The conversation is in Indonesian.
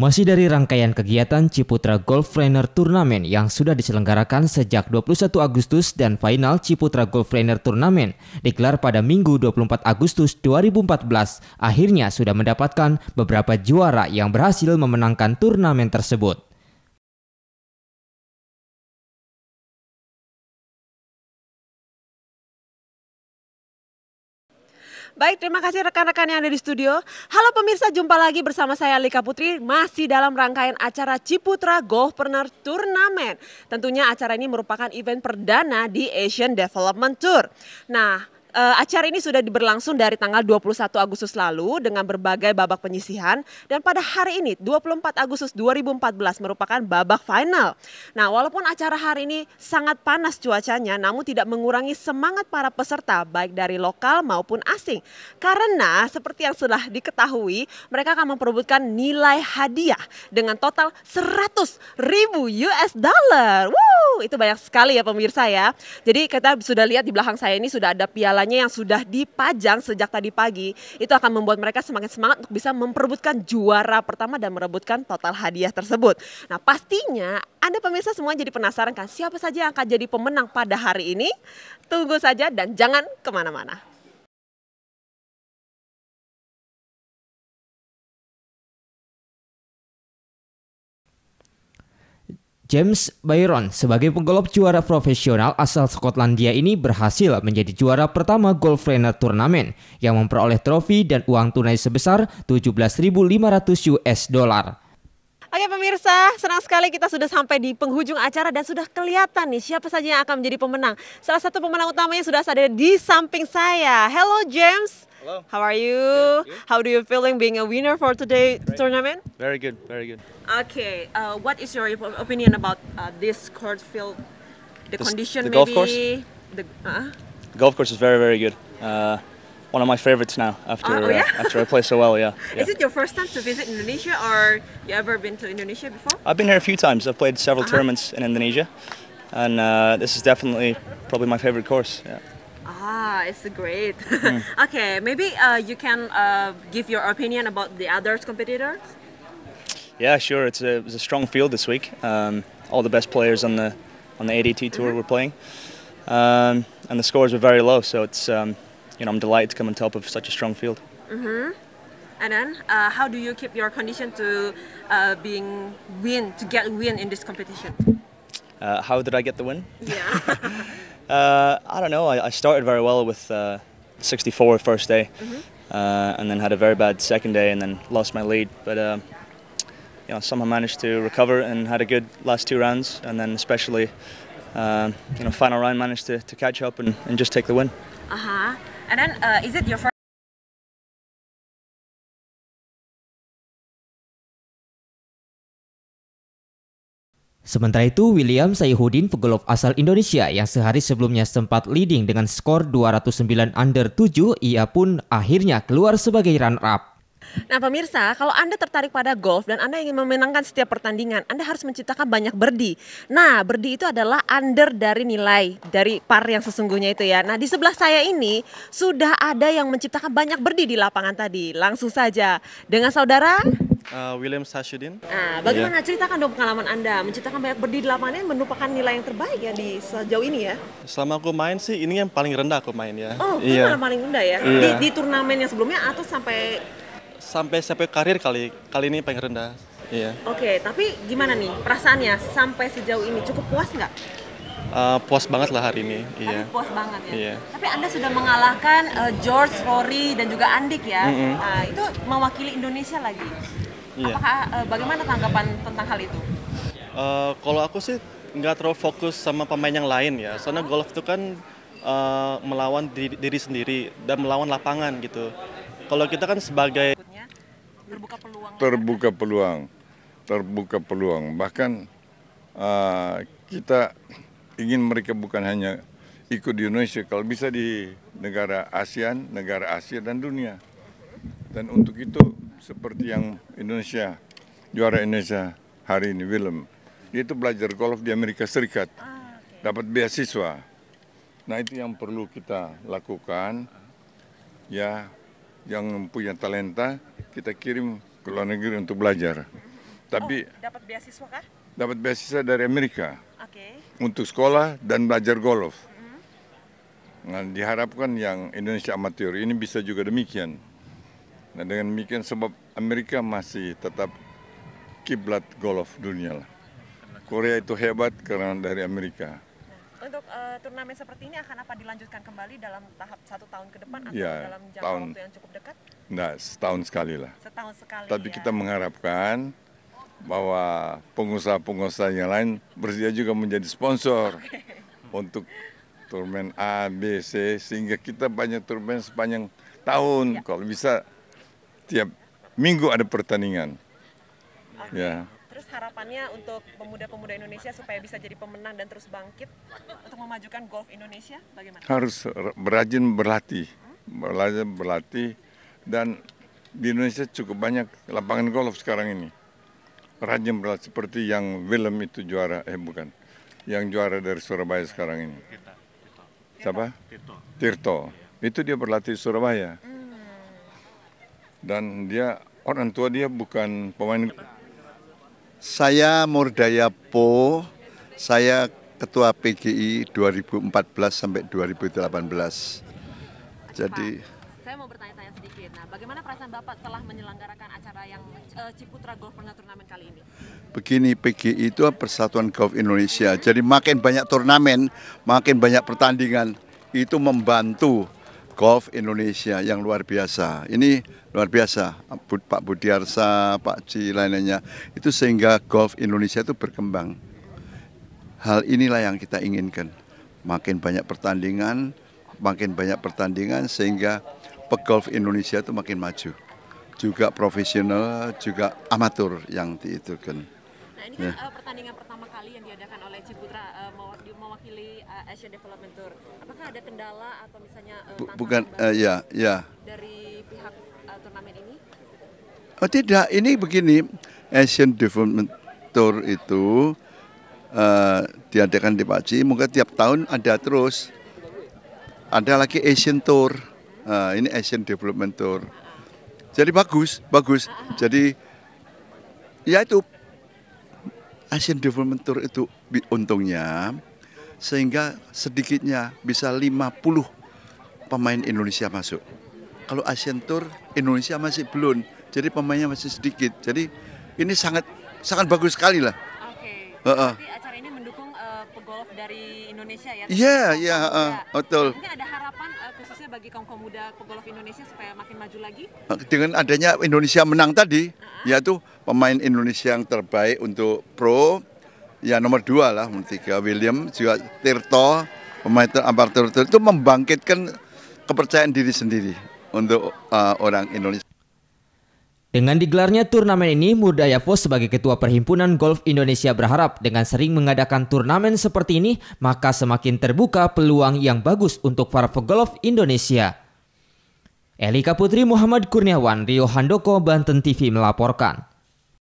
Masih dari rangkaian kegiatan Ciputra Golf Trainer Turnamen yang sudah diselenggarakan sejak 21 Agustus dan final Ciputra Golf Trainer Turnamen digelar pada Minggu 24 Agustus 2014 akhirnya sudah mendapatkan beberapa juara yang berhasil memenangkan turnamen tersebut. Baik, terima kasih rekan-rekan yang ada di studio. Halo pemirsa, jumpa lagi bersama saya Lika Putri masih dalam rangkaian acara Ciputra Governor Tournament. Tentunya acara ini merupakan event perdana di Asian Development Tour. Nah, Uh, acara ini sudah berlangsung dari tanggal 21 Agustus lalu dengan berbagai babak penyisihan dan pada hari ini 24 Agustus 2014 merupakan babak final. Nah, walaupun acara hari ini sangat panas cuacanya namun tidak mengurangi semangat para peserta baik dari lokal maupun asing. Karena seperti yang sudah diketahui, mereka akan memperebutkan nilai hadiah dengan total 100 ribu US dollar. Wow, itu banyak sekali ya pemirsa ya. Jadi kita sudah lihat di belakang saya ini sudah ada piala jendelanya yang sudah dipajang sejak tadi pagi itu akan membuat mereka semakin semangat untuk bisa memperebutkan juara pertama dan merebutkan total hadiah tersebut. Nah pastinya Anda pemirsa semua jadi penasaran kan siapa saja yang akan jadi pemenang pada hari ini? Tunggu saja dan jangan kemana-mana. James Byron sebagai penggolop juara profesional asal Skotlandia ini berhasil menjadi juara pertama Golf Trainer Turnamen yang memperoleh trofi dan uang tunai sebesar 17.500 US dollar. Oke pemirsa, senang sekali kita sudah sampai di penghujung acara dan sudah kelihatan nih siapa saja yang akan menjadi pemenang. Salah satu pemenang utamanya sudah ada di samping saya. Hello James. Hello. How are you? Good, good. How do you feeling being a winner for today's Great. tournament? Very good, very good. Okay, uh, what is your opinion about uh, this court field? The, the condition the maybe? Golf course? The uh? golf course is very, very good. Uh, one of my favorites now after ah, oh, yeah? Uh, after I play so well, yeah, yeah. Is it your first time to visit Indonesia or you ever been to Indonesia before? I've been here a few times. I've played several -huh. tournaments in Indonesia and uh, this is definitely probably my favorite course. Yeah it's great. Mm. okay, maybe uh, you can uh, give your opinion about the others competitors. Yeah, sure. It's a, it was a strong field this week. Um, all the best players on the on the ADT tour mm -hmm. were playing, um, and the scores were very low. So it's um, you know I'm delighted to come on top of such a strong field. Mm hmm And then, uh, how do you keep your condition to uh, being win to get win in this competition? Uh, how did I get the win? Yeah. Uh, I don't know. I, I, started very well with uh, 64 first day, mm -hmm. uh, and then had a very bad second day, and then lost my lead. But uh, you know, somehow managed to recover and had a good last two rounds, and then especially uh, you know final round managed to, to catch up and, and just take the win. Uh huh. And then uh, is it your first? Sementara itu, William Saihuddin, pegolf asal Indonesia yang sehari sebelumnya sempat leading dengan skor 209 under 7, ia pun akhirnya keluar sebagai runner-up. Nah pemirsa, kalau Anda tertarik pada golf dan Anda ingin memenangkan setiap pertandingan, Anda harus menciptakan banyak berdi. Nah, berdi itu adalah under dari nilai dari par yang sesungguhnya itu ya. Nah, di sebelah saya ini sudah ada yang menciptakan banyak berdi di lapangan tadi. Langsung saja dengan saudara Uh, William Sashudin. Nah, bagaimana yeah. ceritakan dong pengalaman Anda menciptakan banyak berdiri di lapangan ini merupakan nilai yang terbaik ya di sejauh ini ya? Selama aku main sih ini yang paling rendah aku main ya. Oh, yeah. Iya. Yeah. paling rendah ya. Yeah. Di, di turnamen yang sebelumnya atau sampai sampai sampai karir kali kali ini paling rendah. Iya. Oke, okay, tapi gimana nih perasaannya sampai sejauh ini cukup puas nggak? Uh, puas banget lah hari ini. Tapi iya. puas banget ya. Iya. Tapi Anda sudah mengalahkan uh, George, Rory dan juga Andik ya. Mm -hmm. uh, itu mewakili Indonesia lagi. Iya. Apakah uh, bagaimana tanggapan tentang hal itu? Uh, kalau aku sih nggak terlalu fokus sama pemain yang lain ya. Soalnya golf itu kan uh, melawan diri, diri sendiri dan melawan lapangan gitu. Kalau kita kan sebagai terbuka peluang. Terbuka peluang. Terbuka peluang. Bahkan uh, kita ingin mereka bukan hanya ikut di Indonesia, kalau bisa di negara ASEAN, negara Asia dan dunia. Dan untuk itu seperti yang Indonesia juara Indonesia hari ini Willem. Dia itu belajar golf di Amerika Serikat. Ah, dapat beasiswa. Nah, itu yang perlu kita lakukan. Ya, yang punya talenta kita kirim ke luar negeri untuk belajar. Tapi oh, dapat beasiswa kah? Dapat beasiswa dari Amerika. Okay. Untuk sekolah dan belajar golf. Mm -hmm. Nah, diharapkan yang Indonesia amatir ini bisa juga demikian. Nah dengan demikian sebab Amerika masih tetap kiblat golf dunia lah. Korea itu hebat karena dari Amerika. Untuk uh, turnamen seperti ini akan apa dilanjutkan kembali dalam tahap satu tahun ke depan atau ya, dalam jangka tahun, waktu yang cukup dekat? Nah, setahun sekali lah. Setahun sekali. Tapi ya. kita mengharapkan bahwa pengusaha-pengusaha yang lain bersedia juga menjadi sponsor okay. untuk turnamen A, B, C sehingga kita banyak turnamen sepanjang tahun. Ya. Kalau bisa setiap minggu ada pertandingan. Okay. Ya. Terus harapannya untuk pemuda-pemuda Indonesia supaya bisa jadi pemenang dan terus bangkit untuk memajukan golf Indonesia bagaimana? Harus berajin berlatih, belajar berlatih dan di Indonesia cukup banyak lapangan golf sekarang ini. Rajin berlatih seperti yang Willem itu juara, eh bukan, yang juara dari Surabaya sekarang ini. Siapa? Tirto. Tirto. Itu dia berlatih Surabaya. Hmm dan dia orang oh, tua dia bukan pemain. Saya Murdaya Po, saya ketua PGI 2014 sampai 2018. Jadi Pak, saya mau bertanya-tanya sedikit. Nah, bagaimana perasaan Bapak telah menyelenggarakan acara yang uh, Ciputra Golf Pernah Turnamen kali ini? Begini, PGI itu Persatuan Golf Indonesia. Jadi makin banyak turnamen, makin banyak pertandingan, itu membantu golf Indonesia yang luar biasa. Ini luar biasa, Pak Budiarsa, Pak Ci, lainnya. Itu sehingga golf Indonesia itu berkembang. Hal inilah yang kita inginkan. Makin banyak pertandingan, makin banyak pertandingan sehingga pegolf Indonesia itu makin maju. Juga profesional, juga amatur yang diitukan. Nah ini kan ya. Eh, pertandingan pertama kali yang diadakan oleh Ciputra uh, mewakili uh, Asia Development Tour. Apakah ada kendala atau misalnya uh, bukan uh, ya ya dari pihak uh, turnamen ini? Oh tidak, ini begini Asian Development Tour itu uh, diadakan di Paci, mungkin tiap tahun ada terus. Ada lagi Asian Tour, uh, ini Asian Development Tour. Jadi bagus, bagus. Ah, ah. Jadi ya itu Asian Development Tour itu untungnya sehingga sedikitnya bisa 50 pemain Indonesia masuk. Kalau Asian Tour Indonesia masih belum, jadi pemainnya masih sedikit. Jadi ini sangat sangat bagus sekali lah. Oke. Okay. Uh -uh. acara ini mendukung uh, pegolf dari Indonesia ya? Iya, iya, uh, betul. Nah, mungkin ada harapan uh, khususnya bagi kaum pemuda pegolf Indonesia supaya makin maju lagi? Dengan adanya Indonesia menang tadi, uh -huh. yaitu pemain Indonesia yang terbaik untuk pro, ya nomor dua lah, nomor tiga William juga Tirto pemain amatir Tirto itu membangkitkan kepercayaan diri sendiri untuk uh, orang Indonesia. Dengan digelarnya turnamen ini, Murdayafo sebagai ketua Perhimpunan Golf Indonesia berharap dengan sering mengadakan turnamen seperti ini, maka semakin terbuka peluang yang bagus untuk para pegolf Indonesia. Elika Putri Muhammad Kurniawan, Rio Handoko, Banten TV melaporkan.